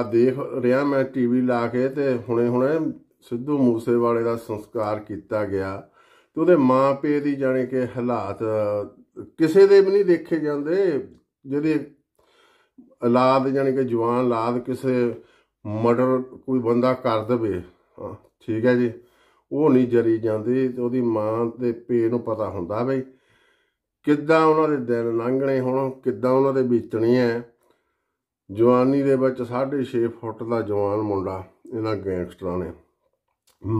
ਆ ਦੇਖ ਰਿਹਾ ਮੈਂ ਟੀਵੀ ਲਾ ਕੇ ਤੇ ਹੁਣੇ ਹੁਣੇ ਸਿੱਧੂ ਮੂਸੇਵਾਲੇ ਦਾ ਸੰਸਕਾਰ ਕੀਤਾ ਗਿਆ ਤੇ ਉਹਦੇ ਮਾਪੇ ਦੀ ਜਾਣੇ ਕਿ ਹਾਲਾਤ ਕਿਸੇ ਦੇ ਵੀ ਨਹੀਂ ਦੇਖੇ ਜਾਂਦੇ ਜਿਹਦੇ ਔਲਾਦ ਜਾਨੀ ਕਿ ਜਵਾਨ ਔਲਾਦ ਕਿਸੇ ਮਰਡਰ ਕੋਈ ਬੰਦਾ ਕਰ ਦਵੇ ਠੀਕ ਹੈ ਜੀ ਉਹ ਨਹੀਂ ਜਰੀ ਜਾਂਦੀ ਤੇ ਉਹਦੀ ਮਾਂ ਤੇ ਪੇ ਨੂੰ ਪਤਾ ਹੁੰਦਾ ਬਈ ਕਿੱਦਾਂ ਉਹਨਾਂ ਦੇ ਦਿਨ ਲੰਘਣੇ ਹੁਣ ਕਿੱਦਾਂ ਉਹਨਾਂ ਦੇ ਬੀਤਣੇ ਐ ਜਵਾਨੀ ਦੇ ਵਿੱਚ 6.5 ਫੁੱਟ ਦਾ ਜਵਾਨ ਮੁੰਡਾ ਇਹਨਾਂ ਗੈਂਗਸਟਰਾਂ ਨੇ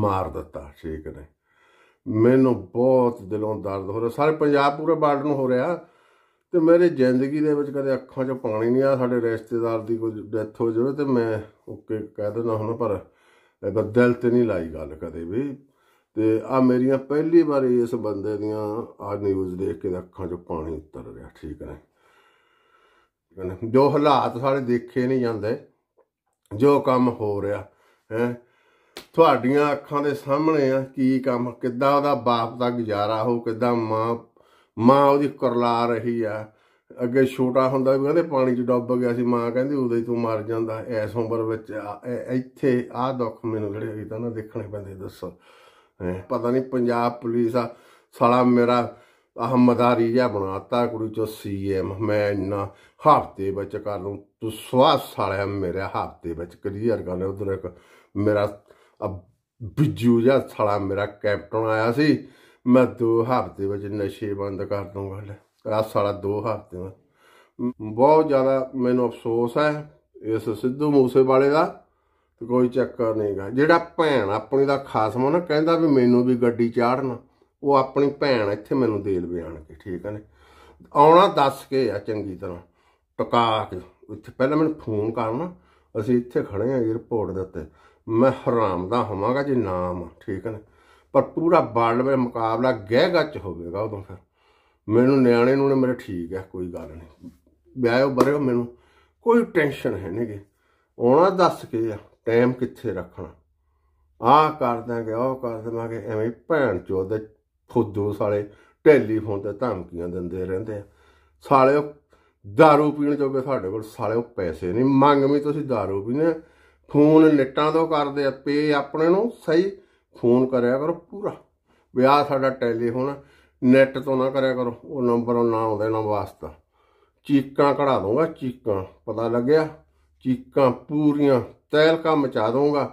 ਮਾਰ ਦਿੱਤਾ ਠੀਕ ਨੇ ਮੈਨੂੰ ਬਹੁਤ ਦਿਲੋਂ ਦਰਦ ਹੋ ਰਿਹਾ ਸਾਰੇ ਪੰਜਾਬ ਪੂਰੇ ਬਾਰਡਰ ਨੂੰ ਹੋ ਰਿਹਾ ਤੇ ਮੇਰੇ ਜ਼ਿੰਦਗੀ ਦੇ ਵਿੱਚ ਕਦੇ ਅੱਖਾਂ 'ਚ ਪਾਣੀ ਨਹੀਂ ਆ ਸਾਡੇ ਰਿਸ਼ਤੇਦਾਰ ਦੀ ਕੋਈ ਡੈਥ ਹੋ ਜਾਵੇ ਤੇ ਮੈਂ ਓਕੇ ਕਹਿ ਦਿੰਦਾ ਹੁਣ ਪਰ ਇਹਦਾ ਦਿਲ ਤੇ ਨਹੀਂ ਲਾਈ ਗੱਲ ਕਦੇ ਵੀ ਤੇ ਆ ਮੇਰੀਆਂ ਪਹਿਲੀ ਵਾਰ ਇਸ ਬੰਦੇ ਦੀਆਂ ਆ ਨਿਊਜ਼ ਦੇਖ ਕੇ ਅੱਖਾਂ 'ਚ ਪਾਣੀ ਉਤਰ ਰਿਹਾ ਠੀਕ ਹੈ ਜੋ ਹਾਲਾਤ ਸਾਰੇ ਦੇਖੇ ਨਹੀਂ ਜਾਂਦੇ ਜੋ ਕੰਮ ਹੋ ਰਿਹਾ ਹੈ ਤੁਹਾਡੀਆਂ ਅੱਖਾਂ ਦੇ ਸਾਹਮਣੇ ਆ ਕੀ ਕੰਮ ਕਿੱਦਾਂ ਉਹਦਾ ਬਾਪ ਦਾ ਗੁਜ਼ਾਰਾ ਹੋ ਕਿੱਦਾਂ ਮਾਂ ਮਾਂ ਉਹਦੀ ਕਰਲਾ ਰਹੀ ਆ ਅੱਗੇ ਛੋਟਾ ਹੁੰਦਾ ਵੀ ਕਹਿੰਦੇ ਪਾਣੀ 'ਚ ਡੁੱਬ ਗਿਆ ਸੀ ਮਾਂ ਕਹਿੰਦੀ ਉਦੋਂ ਹੀ ਤੂੰ ਮਰ ਜਾਂਦਾ ਐਸ ਉਮਰ ਵਿੱਚ ਇੱਥੇ ਆ ਦੁੱਖ ਮੈਨੂੰ ਜਿਹੜੇ ਇਹ ਤਾਂ ਨਾ ਦੇਖਣੇ ਪੈਂਦੇ ਦੱਸੋ ਪਤਾ ਨਹੀਂ ਪੰਜਾਬ ਪੁਲਿਸ ਆ ਸਾਲਾ ਮੇਰਾ ਅਹਮਦਾ ਰੀਜਾ ਬਣਾਤਾ ਕੁੜੀ ਚੋ ਸੀਐਮ ਮੈਂ ਇੰਨਾ ਹਫਤੇ ਵਿੱਚ ਕਰ ਲੂੰ ਤੂੰ ਸਵਾਸ ਸਾਲਿਆ ਮੇਰੇ ਹਫਤੇ ਵਿੱਚ ਕਲੀਅਰ ਕਰ ਲੈ ਉਧਰ ਇੱਕ ਮੇਰਾ ਬਿੱਜੂ ਜਾਂ ਸਾਲਾ ਮੇਰਾ ਕੈਪਟਨ ਆਇਆ ਸੀ ਮੈਂ ਦੋ ਹਫਤੇ ਵਿੱਚ ਨਸ਼ੇ ਬੰਦ ਕਰ ਦੂੰਗਾ ਲੈ ਆ ਸਾਲਾ ਦੋ ਹਫਤੇ ਵਿੱਚ ਬਹੁਤ ਜ਼ਿਆਦਾ ਮੈਨੂੰ ਅਫਸੋਸ ਹੈ ਇਸ ਸਿੱਧੂ ਮੂਸੇ ਵਾਲੇ ਦਾ ਕੋਈ ਚੱਕਰ ਨਹੀਂਗਾ ਜਿਹੜਾ ਭੈਣ ਆਪਣੀ ਦਾ ਖਾਸਮ ਨਾ ਕਹਿੰਦਾ ਵੀ ਮੈਨੂੰ ਵੀ ਗੱਡੀ ਚਾੜਨਾ ਉਹ ਆਪਣੀ ਭੈਣ ਇੱਥੇ ਮੈਨੂੰ ਦੇ ਲਵੇ ਆਣ ਕੇ ਠੀਕ ਹੈ ਨੇ ਆਉਣਾ ਦੱਸ ਕੇ ਆ ਚੰਗੀ ਤਰ੍ਹਾਂ ਟਕਾ ਕੇ ਉੱਥੇ ਪਹਿਲਾਂ ਮੈਨੂੰ ਫੋਨ ਕਰਨਾ ਅਸੀਂ ਇੱਥੇ ਖੜੇ ਆ 에어ਪੋਰਟ ਦੇ ਉੱਤੇ ਮੈਂ ਹਰਾਮ ਦਾ ਹੋਵਾਂਗਾ ਜੇ ਨਾਮ ਠੀਕ ਹੈ ਨੇ ਪਰ ਪੂਰਾ ਵਰਲਡ ਵਿੱਚ ਮੁਕਾਬਲਾ ਗਹਿ ਗੱਚ ਹੋਵੇਗਾ ਉਦੋਂ ਫਿਰ ਮੈਨੂੰ ਨਿਆਣੇ ਨੂੰ ਨੇ ਮੇਰੇ ਠੀਕ ਹੈ ਕੋਈ ਗੱਲ ਨਹੀਂ ਵਿਆਹੋ ਬਰੇਓ ਮੈਨੂੰ ਕੋਈ ਟੈਨਸ਼ਨ ਹੈ ਨਹੀਂਗੇ ਆਉਣਾ ਦੱਸ ਕੇ ਆ ਟਾਈਮ ਕਿੱਥੇ ਰੱਖਣਾ ਆਹ ਕਰ ਦਾਂਗੇ ਉਹ ਕਰ ਦਵਾਂਗੇ ਐਵੇਂ ਭੈਣ ਚੋਦ ਖੁੱਦੋ ਸਾਲੇ ਟੈਲੀਫੋਨ ਤੇ ਧਮਕੀਆਂ ਦਿੰਦੇ ਰਹਿੰਦੇ ਆ ਸਾਲੇ दारू ਪੀਣ ਜੋਗੇ ਸਾਡੇ ਕੋਲ ਸਾਲੇ ਪੈਸੇ ਨਹੀਂ ਮੰਗ ਵੀ ਤੁਸੀਂ दारू ਪੀਣੇ ਫੋਨ ਨਿੱਟਾਂ ਤੋਂ ਕਰਦੇ ਆ ਪੇ ਆਪਣੇ ਨੂੰ ਸਹੀ ਫੋਨ ਕਰਿਆ ਕਰੋ ਪੂਰਾ ਵਿਆਹ ਸਾਡਾ ਟੈਲੀਫੋਨ ਨੈਟ ਤੋਂ ਨਾ ਕਰਿਆ ਕਰੋ ਉਹ ਨੰਬਰੋਂ ਨਾ ਆਉਂਦੇ ਨਾ ਵਾਸਤਾ ਚੀਕਾਂ ਕਢਾ ਦੂੰਗਾ ਚੀਕਾਂ ਪਤਾ ਲੱਗਿਆ ਚੀਕਾਂ ਪੂਰੀਆਂ ਤੈਲਕਾ ਮਚਾ ਦੂੰਗਾ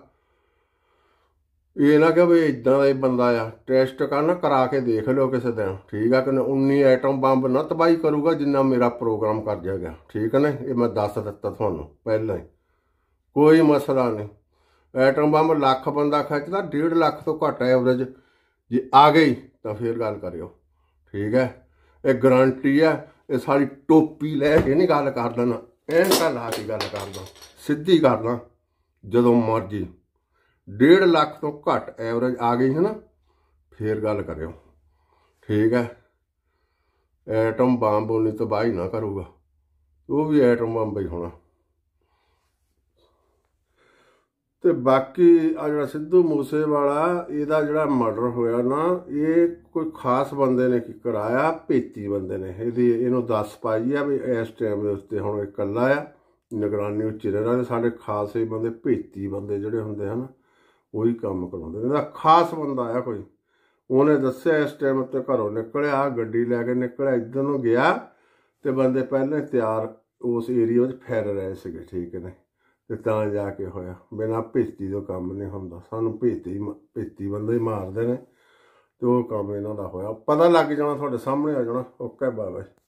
ਇਹ ਨਾ ਕਿ ਵੀ ਇਦਾਂ ਦਾ ਹੀ ਬੰਦਾ ਆ ਟੈਸਟ ਕਰਨ ਕਰਾ ਕੇ ਦੇਖ ਲਿਓ ਕਿਸੇ ਦਿਨ ਠੀਕ ਆ ਕਿ 19 ਐਟਮ ਬੰਬ ਨਾ ਤਬਾਈ ਕਰੂਗਾ ਜਿੰਨਾ ਮੇਰਾ ਪ੍ਰੋਗਰਾਮ ਕਰ ਜਾਗਾ ਠੀਕ ਹੈ ਨਾ ਇਹ ਮੈਂ ਦੱਸ ਦਿੱਤਾ ਤੁਹਾਨੂੰ ਪਹਿਲਾਂ ਹੀ ਕੋਈ ਮਸਲਾ ਨਹੀਂ ਐਟਮ ਬੰਬ ਲੱਖ ਬੰਦਾ ਖੱਚਦਾ 1.5 ਲੱਖ ਤੋਂ ਘੱਟ ਐਵਰੇਜ ਜੇ ਆ ਗਈ ਤਾਂ ਫੇਰ ਗੱਲ ਕਰਿਓ ਠੀਕ ਹੈ ਇਹ ਗਾਰੰਟੀ ਹੈ ਇਹ ਸਾਰੀ ਟੋਪੀ ਲੈ ਕੇ ਨਹੀਂ ਗੱਲ ਕਰ ਲੈਣਾ ਐਨਕਾਂ ਲਾ ਕੇ ਗੱਲ ਕਰਦਾਂ ਸਿੱਧੀ ਕਰਦਾ ਜਦੋਂ ਮਰਜੀ 1.5 ਲੱਖ ਤੋਂ ਘੱਟ ਐਵਰੇਜ ਆ ਗਈ ਹੈ ਨਾ ਫੇਰ ਗੱਲ ਕਰਿਓ ਠੀਕ ਹੈ ਐਟਮ ਬੰਬ ਤੋਂ ਤਬਾਹੀ ਨਾ ਕਰੂਗਾ ਉਹ ਵੀ ਐਟਮ ਬੰਬ ਹੀ ਹੋਣਾ ਤੇ ਬਾਕੀ ਆ ਜਿਹੜਾ ਸਿੱਧੂ ਮੂਸੇਵਾਲਾ ਇਹਦਾ ਜਿਹੜਾ ਮਰਡਰ ਹੋਇਆ ਨਾ ਇਹ ਕੋਈ ਖਾਸ ਬੰਦੇ ਨੇ ਕੀ ਕਰਾਇਆ ਭੇਤੀ ਬੰਦੇ ਨੇ ਇਹਦੀ ਇਹਨੂੰ ਦੱਸ ਪਾਈ ਆ ਵੀ ਇਸ ਟਾਈਮ ਦੇ ਉੱਤੇ ਹੁਣ ਇਕੱਲਾ ਆ ਨਿਗਰਾਨੀ ਉੱਚੇ ਰਹਿ ਰਹੇ ਸਾਡੇ ਖਾਸੇ ਬੰਦੇ ਭੇਤੀ ਬੰਦੇ ਜਿਹੜੇ ਹੁੰਦੇ ਹਨ ਉਹੀ ਕੰਮ ਕਰਾਉਂਦੇ ਇਹਦਾ ਖਾਸ ਬੰਦਾ ਆ ਕੋਈ ਉਹਨੇ ਦੱਸਿਆ ਇਸ ਟਾਈਮ ਉੱਤੇ ਘਰੋਂ ਨਿਕਲਿਆ ਗੱਡੀ ਲੈ ਕੇ ਨਿਕਲਿਆ ਇੱਧਰ ਨੂੰ ਗਿਆ ਤੇ ਬੰਦੇ ਪਹਿਲਾਂ ਤਿਆਰ ਉਸ ਏਰੀਆ ਵਿੱਚ ਫੈਰ ਰਹੇ ਸੀਗੇ ਠੀਕ ਨੇ ਤੇ ਤਾਂ ਜਾ ਕੇ ਹੋਇਆ ਬਿਨਾ ਭੇਤੀ ਤੋਂ ਕੰਮ ਨਹੀਂ ਹੁੰਦਾ ਸਾਨੂੰ ਭੇਤੀ ਭੇਤੀ ਬੰਦੇ ਹੀ ਮਾਰਦੇ ਨੇ ਤੇ ਉਹ ਕੰਮ ਇਹਨਾਂ ਦਾ ਹੋਇਆ ਪਤਾ ਲੱਗ ਜਾਣਾ ਤੁਹਾਡੇ ਸਾਹਮਣੇ ਆ ਜਾਣਾ ਓਕੇ ਬਾਏ